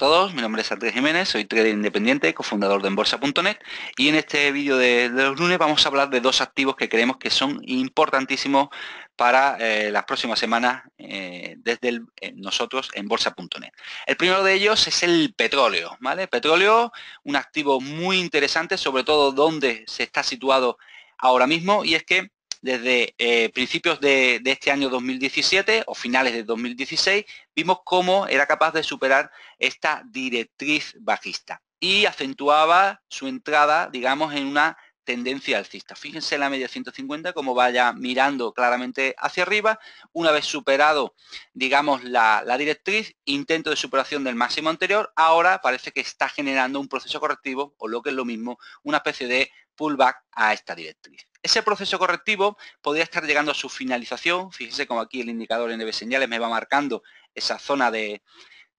todos, mi nombre es Andrés Jiménez, soy trader independiente, cofundador de Bolsa.net y en este vídeo de, los lunes vamos a hablar de dos activos que creemos que son importantísimos para eh, las próximas semanas eh, desde eh, nosotros en Bolsa.net. El primero de ellos es el petróleo, ¿vale? petróleo, un activo muy interesante, sobre todo donde se está situado ahora mismo y es que desde eh, principios de, de, este año 2017 o finales de 2016, vimos cómo era capaz de superar esta directriz bajista y acentuaba su entrada, digamos, en una tendencia alcista. Fíjense la media 150 como vaya mirando claramente hacia arriba. Una vez superado, digamos, la, directriz, intento de superación del máximo anterior, ahora parece que está generando un proceso correctivo o lo que es lo mismo, una especie de pullback a esta directriz. Ese proceso correctivo podría estar llegando a su finalización. Fíjense como aquí el indicador NB señales me va marcando esa zona de,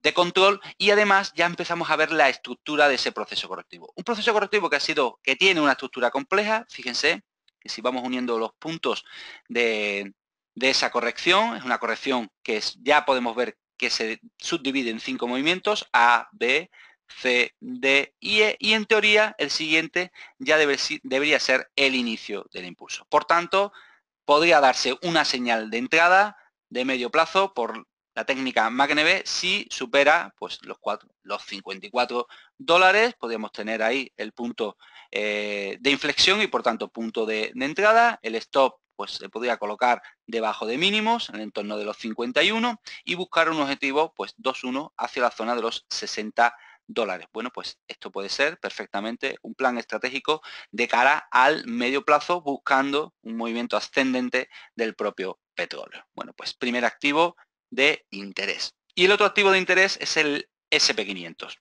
de control y además ya empezamos a ver la estructura de ese proceso correctivo. Un proceso correctivo que ha sido, que tiene una estructura compleja, fíjense que si vamos uniendo los puntos de, esa corrección, es una corrección que ya podemos ver que se subdivide en cinco movimientos, A, B, C, D y E, y en teoría el siguiente ya debería ser el inicio del impulso. Por tanto, podría darse una señal de entrada de medio plazo por la técnica MACNB si supera pues, los, 4, los 54 dólares, podríamos tener ahí el punto eh, de inflexión y por tanto punto de, entrada, el stop pues se podría colocar debajo de mínimos, en el entorno de los 51, y buscar un objetivo pues 2-1 hacia la zona de los 60 dólares. Bueno, pues esto puede ser perfectamente un plan estratégico de cara al medio plazo buscando un movimiento ascendente del propio petróleo. Bueno, pues primer activo de interés. Y el otro activo de interés es el SP500.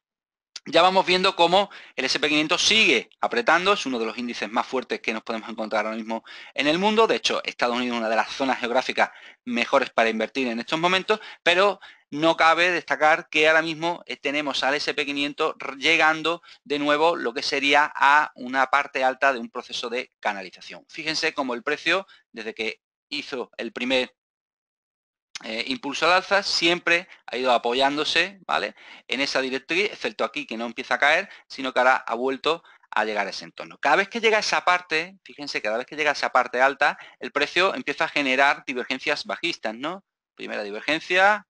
Ya vamos viendo cómo el SP500 sigue apretando, es uno de los índices más fuertes que nos podemos encontrar ahora mismo en el mundo. De hecho, Estados Unidos es una de las zonas geográficas mejores para invertir en estos momentos, pero no cabe destacar que ahora mismo eh, tenemos al SP500 llegando de nuevo lo que sería a una parte alta de un proceso de canalización. Fíjense cómo el precio, desde que hizo el primer eh, impulso al alza siempre ha ido apoyándose ¿vale? en esa directriz, excepto aquí que no empieza a caer, sino que ahora ha vuelto a llegar a ese entorno. Cada vez que llega a esa parte, fíjense, cada vez que llega a esa parte alta, el precio empieza a generar divergencias bajistas, ¿no? Primera divergencia,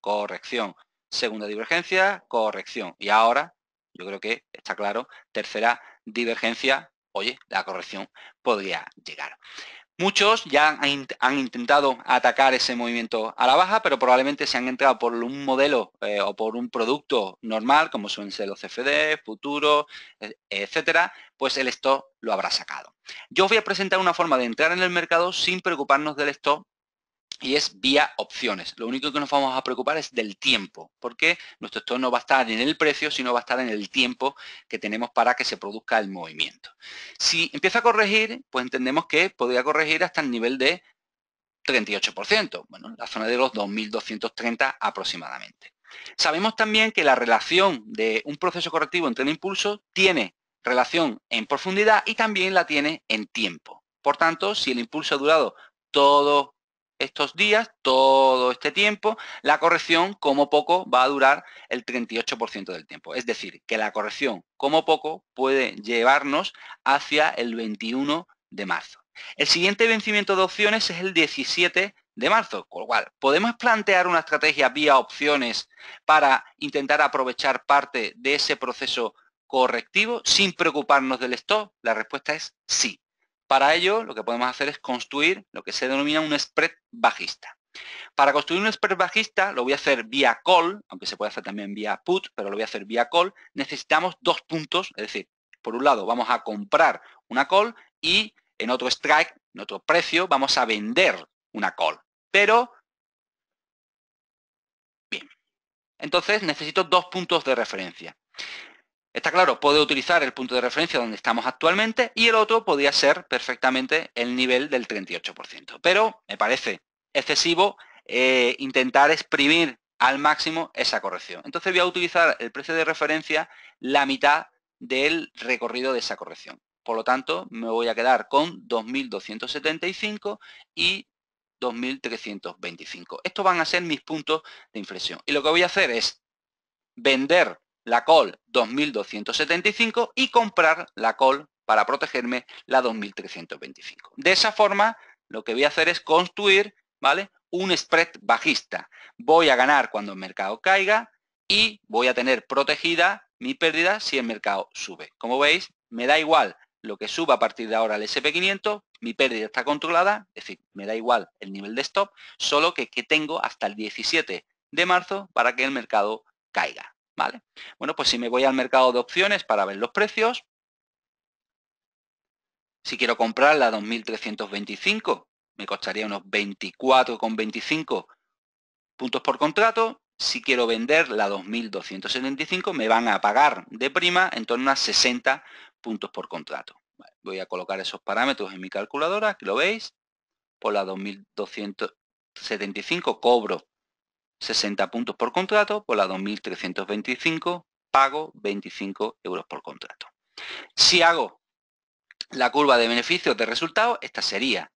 corrección. Segunda divergencia, corrección. Y ahora, yo creo que está claro, tercera divergencia, oye, la corrección podría llegar. Muchos ya han, intentado atacar ese movimiento a la baja, pero probablemente se han entrado por un modelo eh, o por un producto normal, como suelen ser los CFD, Futuro, eh, etcétera, pues el stock lo habrá sacado. Yo os voy a presentar una forma de entrar en el mercado sin preocuparnos del stock y es vía opciones. Lo único que nos vamos a preocupar es del tiempo, porque nuestro esto no va a estar en el precio, sino va a estar en el tiempo que tenemos para que se produzca el movimiento. Si empieza a corregir, pues entendemos que podría corregir hasta el nivel de 38%, bueno, la zona de los 2.230 aproximadamente. Sabemos también que la relación de un proceso correctivo entre el impulso tiene relación en profundidad y también la tiene en tiempo. Por tanto, si el impulso ha durado todo estos días, todo este tiempo, la corrección como poco va a durar el 38% del tiempo. Es decir, que la corrección como poco puede llevarnos hacia el 21 de marzo. El siguiente vencimiento de opciones es el 17 de marzo, con lo cual podemos plantear una estrategia vía opciones para intentar aprovechar parte de ese proceso correctivo sin preocuparnos del stop. La respuesta es sí. Para ello, lo que podemos hacer es construir lo que se denomina un spread bajista. Para construir un spread bajista, lo voy a hacer vía call, aunque se puede hacer también vía put, pero lo voy a hacer vía call. Necesitamos dos puntos, es decir, por un lado vamos a comprar una call y en otro strike, en otro precio, vamos a vender una call. Pero, bien, entonces necesito dos puntos de referencia. Está claro, puede utilizar el punto de referencia donde estamos actualmente y el otro podría ser perfectamente el nivel del 38%. Pero me parece excesivo eh, intentar exprimir al máximo esa corrección. Entonces voy a utilizar el precio de referencia la mitad del recorrido de esa corrección. Por lo tanto, me voy a quedar con 2.275 y 2.325. Estos van a ser mis puntos de inflexión. Y lo que voy a hacer es vender la call 2275 y comprar la call para protegerme la 2325. De esa forma, lo que voy a hacer es construir, ¿vale? Un spread bajista. Voy a ganar cuando el mercado caiga y voy a tener protegida mi pérdida si el mercado sube. Como veis, me da igual lo que suba a partir de ahora el SP500, mi pérdida está controlada, es decir, me da igual el nivel de stop, solo que, que tengo hasta el 17 de marzo para que el mercado caiga. Bueno, pues si me voy al mercado de opciones para ver los precios, si quiero comprar la 2.325, me costaría unos 24,25 puntos por contrato. Si quiero vender la 2.275, me van a pagar de prima en torno a 60 puntos por contrato. voy a colocar esos parámetros en mi calculadora, que lo veis. Por la 2.275 cobro 60 puntos por contrato, por la 2.325 pago 25 euros por contrato. Si hago la curva de beneficios de resultados, esta sería,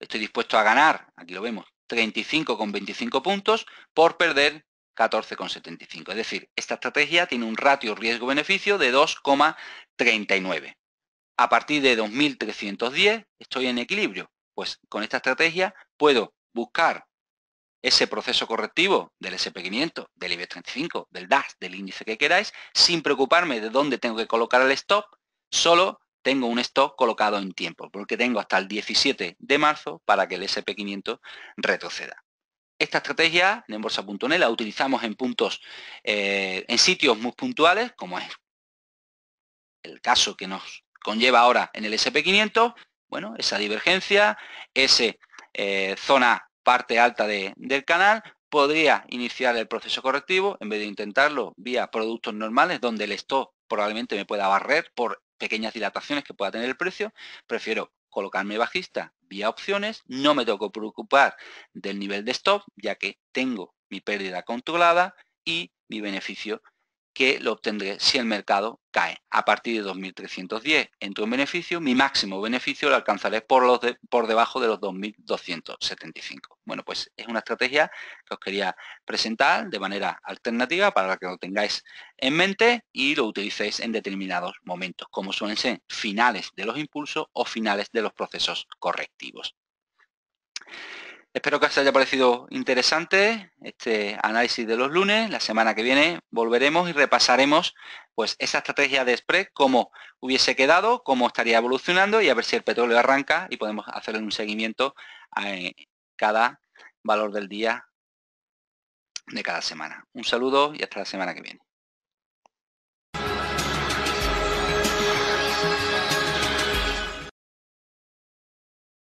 estoy dispuesto a ganar, aquí lo vemos, 35,25 puntos por perder 14,75. Es decir, esta estrategia tiene un ratio riesgo-beneficio de 2,39. A partir de 2.310 estoy en equilibrio. Pues con esta estrategia puedo buscar ese proceso correctivo del SP500, del IBEX 35, del DAS, del índice que queráis, sin preocuparme de dónde tengo que colocar el stop, solo tengo un stop colocado en tiempo, porque tengo hasta el 17 de marzo para que el SP500 retroceda. Esta estrategia en bolsa.net la utilizamos en puntos, eh, en sitios muy puntuales, como es el caso que nos conlleva ahora en el SP500, bueno, esa divergencia, ese eh, zona parte alta de, del canal, podría iniciar el proceso correctivo en vez de intentarlo vía productos normales donde el stop probablemente me pueda barrer por pequeñas dilataciones que pueda tener el precio. Prefiero colocarme bajista vía opciones, no me tengo que preocupar del nivel de stop ya que tengo mi pérdida controlada y mi beneficio que lo obtendré si el mercado cae. A partir de 2.310 entro en beneficio, mi máximo beneficio lo alcanzaré por, los por debajo de los 2.275. Bueno, pues es una estrategia que os quería presentar de manera alternativa para que lo tengáis en mente y lo utilicéis en determinados momentos, como suelen ser finales de los impulsos o finales de los procesos correctivos. Espero que os haya parecido interesante este análisis de los lunes. La semana que viene volveremos y repasaremos pues esa estrategia de spread, cómo hubiese quedado, cómo estaría evolucionando y a ver si el petróleo arranca y podemos hacerle un seguimiento a eh, cada valor del día de cada semana. Un saludo y hasta la semana que viene.